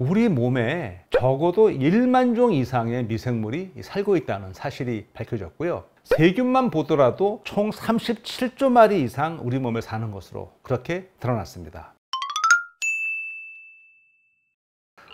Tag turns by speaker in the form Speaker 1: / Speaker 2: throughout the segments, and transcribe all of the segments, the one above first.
Speaker 1: 우리 몸에 적어도 1만 종 이상의 미생물이 살고 있다는 사실이 밝혀졌고요. 세균만 보더라도 총 37조 마리 이상 우리 몸에 사는 것으로 그렇게 드러났습니다.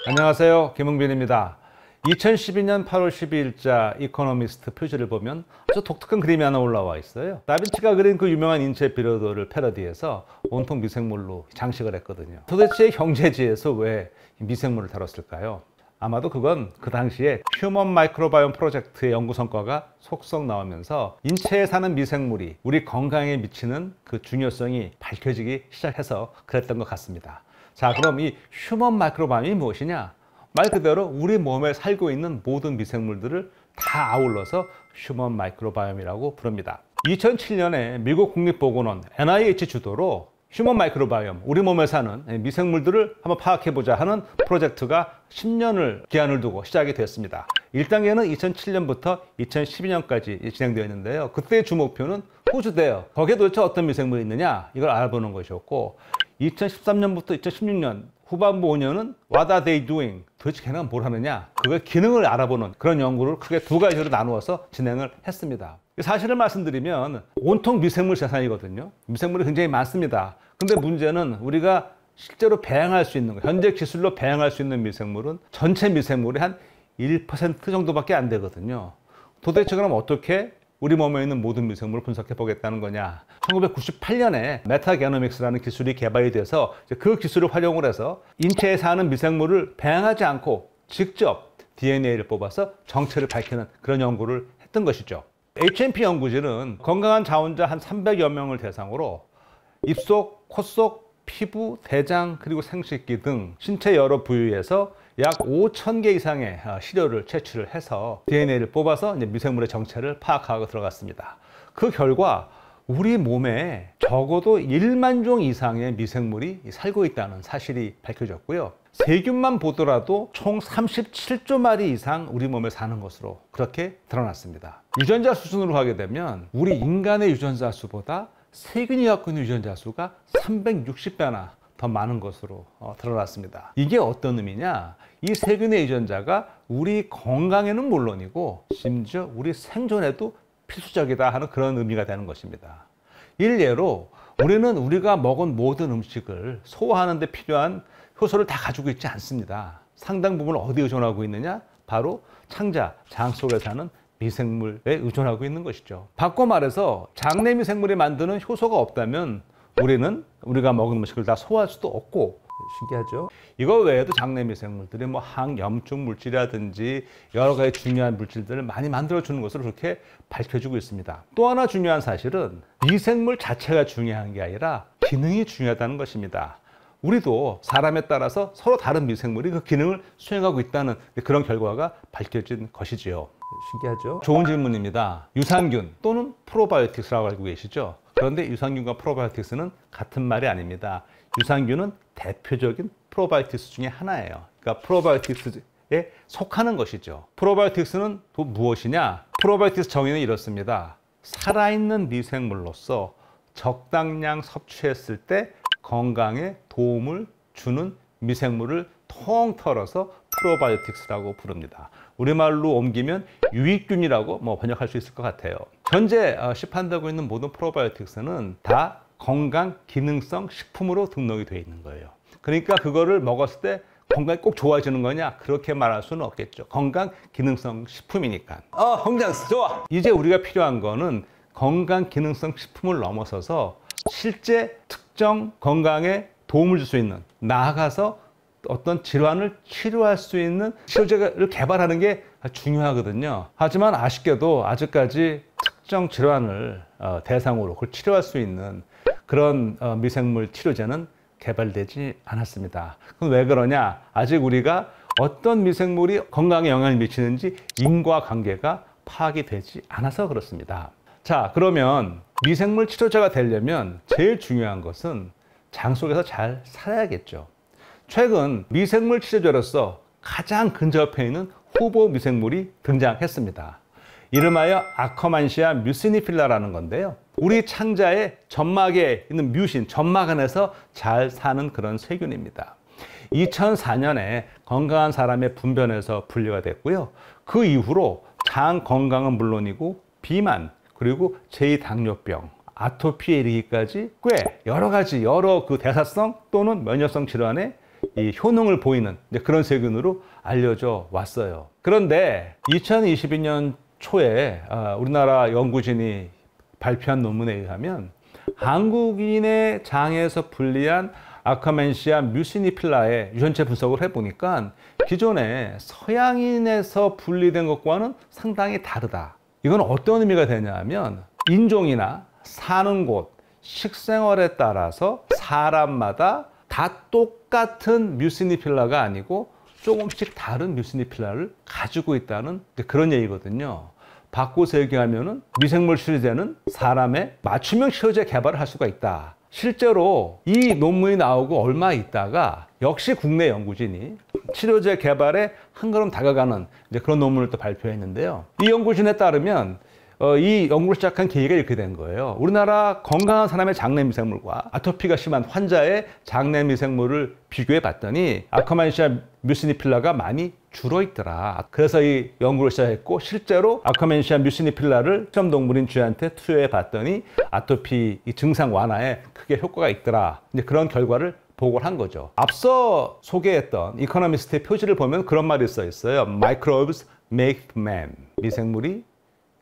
Speaker 1: 안녕하세요. 김웅빈입니다 2012년 8월 12일자 이코노미스트 표지를 보면 아주 독특한 그림이 하나 올라와 있어요. 다빈치가 그린 그 유명한 인체 비료도를 패러디해서 온통 미생물로 장식을 했거든요. 도대체 형제지에서왜 미생물을 다뤘을까요? 아마도 그건 그 당시에 휴먼 마이크로바이옴 프로젝트의 연구 성과가 속속 나오면서 인체에 사는 미생물이 우리 건강에 미치는 그 중요성이 밝혀지기 시작해서 그랬던 것 같습니다. 자 그럼 이 휴먼 마이크로바이옴이 무엇이냐? 말 그대로 우리 몸에 살고 있는 모든 미생물들을 다 아울러서 휴먼 마이크로바이옴이라고 부릅니다. 2007년에 미국 국립보건원 NIH 주도로 휴먼 마이크로바이옴, 우리 몸에 사는 미생물들을 한번 파악해보자 하는 프로젝트가 10년을 기한을 두고 시작이 되었습니다. 1단계는 2007년부터 2012년까지 진행되었는데요. 그때의 주목표는 호주대요. 거기에 도대체 어떤 미생물이 있느냐 이걸 알아보는 것이었고 2013년부터 2016년 후반부 5년은 What are they doing? 도대체 걔네가 뭘 하느냐? 그걸 기능을 알아보는 그런 연구를 크게 두 가지로 나누어서 진행을 했습니다. 사실을 말씀드리면 온통 미생물 재산이거든요 미생물이 굉장히 많습니다. 근데 문제는 우리가 실제로 배양할 수 있는 거, 현재 기술로 배양할 수 있는 미생물은 전체 미생물의 한 1% 정도밖에 안 되거든요. 도대체 그럼 어떻게 우리 몸에 있는 모든 미생물을 분석해 보겠다는 거냐 1998년에 메타게노믹스라는 기술이 개발이 돼서 그 기술을 활용을 해서 인체에 사는 미생물을 배양하지 않고 직접 DNA를 뽑아서 정체를 밝히는 그런 연구를 했던 것이죠 HMP 연구진은 건강한 자원자 한 300여 명을 대상으로 입속, 콧속, 피부, 대장, 그리고 생식기 등 신체 여러 부위에서 약 5천 개 이상의 어, 시료를 채취를 해서 DNA를 뽑아서 미생물의 정체를 파악하고 들어갔습니다. 그 결과 우리 몸에 적어도 1만 종 이상의 미생물이 살고 있다는 사실이 밝혀졌고요. 세균만 보더라도 총 37조 마리 이상 우리 몸에 사는 것으로 그렇게 드러났습니다. 유전자 수준으로 하게 되면 우리 인간의 유전자 수보다 세균이 갖고 있는 유전자 수가 360배나 더 많은 것으로 어, 드러났습니다. 이게 어떤 의미냐? 이 세균의 유전자가 우리 건강에는 물론이고 심지어 우리 생존에도 필수적이다 하는 그런 의미가 되는 것입니다. 일례로 우리는 우리가 먹은 모든 음식을 소화하는 데 필요한 효소를 다 가지고 있지 않습니다. 상당 부분 어디 의존하고 있느냐? 바로 창자, 장 속에 사는 미생물에 의존하고 있는 것이죠. 바꿔 말해서 장내 미생물이 만드는 효소가 없다면 우리는 우리가 먹은 음식을 다 소화할 수도 없고 신기하죠. 이거 외에도 장내 미생물들이 뭐 항염증 물질이라든지 여러 가지 중요한 물질들을 많이 만들어 주는 것으로 그렇게 밝혀주고 있습니다. 또 하나 중요한 사실은 미생물 자체가 중요한 게 아니라 기능이 중요하다는 것입니다. 우리도 사람에 따라서 서로 다른 미생물이 그 기능을 수행하고 있다는 그런 결과가 밝혀진 것이지요. 신기하죠? 좋은 질문입니다. 유산균 또는 프로바이오틱스라고 알고 계시죠? 그런데 유산균과 프로바이오틱스는 같은 말이 아닙니다. 유산균은 대표적인 프로바이오틱스 중에 하나예요. 그러니까 프로바이오틱스에 속하는 것이죠. 프로바이오틱스는 또 무엇이냐? 프로바이오틱스 정의는 이렇습니다. 살아있는 미생물로서 적당량 섭취했을 때 건강에 도움을 주는 미생물을 통털어서 프로바이오틱스라고 부릅니다. 우리말로 옮기면 유익균이라고 뭐 번역할 수 있을 것 같아요. 현재 어, 시판되고 있는 모든 프로바이오틱스는 다 건강 기능성 식품으로 등록이 되어 있는 거예요. 그러니까 그거를 먹었을 때 건강이 꼭 좋아지는 거냐? 그렇게 말할 수는 없겠죠. 건강 기능성 식품이니까. 어, 건장스 좋아. 이제 우리가 필요한 거는 건강 기능성 식품을 넘어서서 실제 특정 건강에 도움을 줄 수 있는 나아가서 어떤 질환을 치료할 수 있는 치료제를 개발하는 게 중요하거든요. 하지만 아쉽게도 아직까지 특정 질환을 어, 대상으로 그걸 치료할 수 있는 그런 어, 미생물 치료제는 개발되지 않았습니다. 그럼 왜 그러냐? 아직 우리가 어떤 미생물이 건강에 영향을 미치는지 인과관계가 파악이 되지 않아서 그렇습니다. 자, 그러면 미생물 치료제가 되려면 제일 중요한 것은 장 속에서 잘 살아야겠죠. 최근 미생물 치료제로서 가장 근접해 있는 후보 미생물이 등장했습니다. 이름하여 아커만시아 뮤시니필라라는 건데요. 우리 창자의 점막에 있는 뮤신, 점막 안에서 잘 사는 그런 세균입니다. 2004년에 건강한 사람의 분변에서 분류가 됐고요. 그 이후로 장 건강은 물론이고 비만, 그리고 제2당뇨병, 아토피에 이르기까지 꽤 여러 가지 여러 그 대사성 또는 면역성 질환에 이 효능을 보이는 그런 세균으로 알려져 왔어요. 그런데 2022년 초에 아, 우리나라 연구진이 발표한 논문에 의하면 한국인의 장에서 분리한 아카멘시아 뮤시니필라의 유전체 분석을 해보니까 기존에 서양인에서 분리된 것과는 상당히 다르다. 이건 어떤 의미가 되냐면 인종이나 사는 곳, 식생활에 따라서 사람마다 다 똑같은 뮤스니필라가 아니고 조금씩 다른 뮤스니필라를 가지고 있다는 그런 얘기거든요. 바꿔서 얘기하면 미생물 치료제는 사람의 맞춤형 치료제 개발을 할 수가 있다. 실제로 이 논문이 나오고 얼마 있다가 역시 국내 연구진이 치료제 개발에 한 걸음 다가가는 이제 그런 논문을 또 발표했는데요. 이 연구진에 따르면 어, 이 연구를 시작한 계기가 이렇게 된 거예요. 우리나라 건강한 사람의 장내 미생물과 아토피가 심한 환자의 장내 미생물을 비교해 봤더니 아크마니시아 뮤시니필라가 많이 줄어 있더라. 그래서 이 연구를 시작했고 실제로 아크마니시아 뮤시니필라를 시험 동물인 쥐한테 투여해 봤더니 아토피 이 증상 완화에 크게 효과가 있더라. 이제 그런 결과를 보고를 한 거죠. 앞서 소개했던 이코노미스트의 표지를 보면 그런 말이 써 있어요. Microbes make man. 미생물이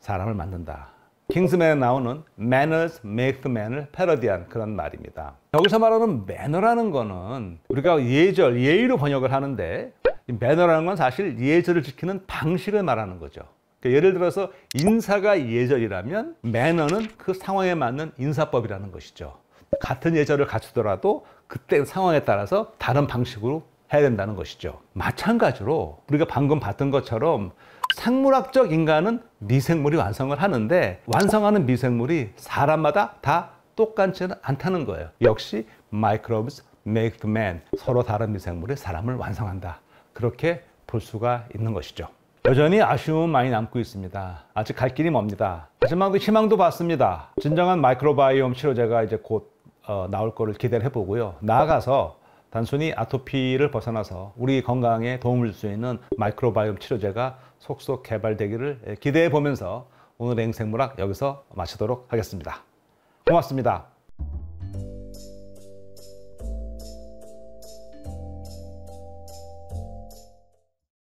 Speaker 1: 사람을 만든다. 킹스맨에 나오는 manners make man을 패러디한 그런 말입니다. 여기서 말하는 매너라는 거는 우리가 예절, 예의로 번역을 하는데 매너라는 건 사실 예절을 지키는 방식을 말하는 거죠. 그러니까 예를 들어서 인사가 예절이라면 매너는 그 상황에 맞는 인사법이라는 것이죠. 같은 예절을 갖추더라도 그때 상황에 따라서 다른 방식으로 해야 된다는 것이죠. 마찬가지로 우리가 방금 봤던 것처럼 생물학적 인간은 미생물이 완성을 하는데 완성하는 미생물이 사람마다 다 똑같지는 않다는 거예요. 역시 microbes make the man. 서로 다른 미생물이 사람을 완성한다. 그렇게 볼 수가 있는 것이죠. 여전히 아쉬움은 많이 남고 있습니다. 아직 갈 길이 멉니다. 하지만 그 희망도 봤습니다. 진정한 마이크로바이옴 치료제가 이제 곧 어, 나올 거를 기대를 해보고요. 나아가서 단순히 아토피를 벗어나서 우리 건강에 도움을 줄 수 있는 마이크로바이옴 치료제가 속속 개발되기를 예, 기대해 보면서 오늘의 생물학 여기서 마치도록 하겠습니다. 고맙습니다.